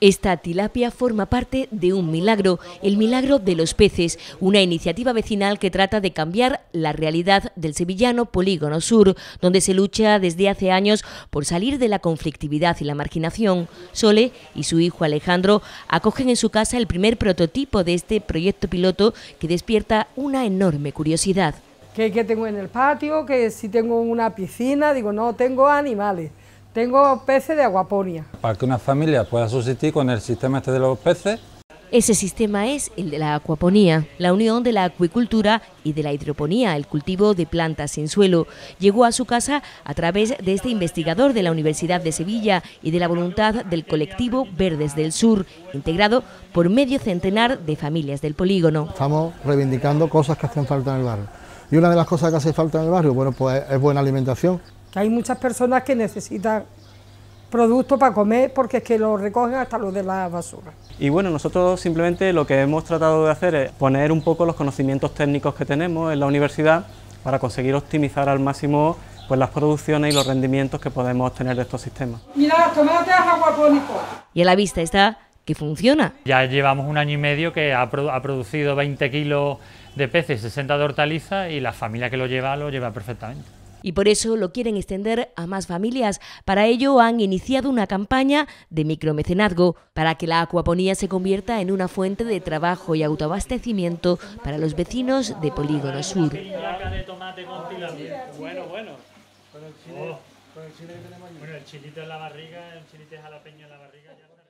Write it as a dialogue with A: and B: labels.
A: Esta tilapia forma parte de un milagro, el milagro de los peces, una iniciativa vecinal que trata de cambiar la realidad del sevillano polígono sur, donde se lucha desde hace años por salir de la conflictividad y la marginación. Sole y su hijo Alejandro acogen en su casa el primer prototipo de este proyecto piloto que despierta una enorme curiosidad.
B: ¿Qué, tengo en el patio? que si tengo una piscina? Digo, no, tengo animales tengo peces de aguaponia.
A: Para que una
C: familia pueda subsistir con el sistema este de los peces.
A: Ese sistema es el de la acuaponía, la unión de la acuicultura y de la hidroponía, el cultivo de plantas sin suelo. Llegó a su casa a través de este investigador de la Universidad de Sevilla y de la voluntad del colectivo Verdes del Sur, integrado por medio centenar de familias del polígono. Estamos
C: reivindicando cosas que hacen falta en el barrio. Y una de las cosas que hace falta en el barrio, bueno, pues es buena alimentación
B: que hay muchas personas que necesitan productos para comer porque es que lo recogen hasta los de la basura.
C: Y bueno, nosotros simplemente lo que hemos tratado de hacer es poner un poco los conocimientos técnicos que tenemos en la universidad para conseguir optimizar al máximo pues las producciones y los rendimientos que podemos obtener de estos sistemas.
A: Mira, tomate aguapónico Y a la vista está que funciona.
C: Ya llevamos un año y medio que ha, producido 20 kilos de peces, 60 de hortalizas y la familia que lo lleva lo lleva perfectamente
A: y por eso lo quieren extender a más familias. Para ello han iniciado una campaña de micromecenazgo para que la acuaponía se convierta en una fuente de trabajo y autoabastecimiento para los vecinos de Polígono Sur. Bueno,
B: la barriga,
C: la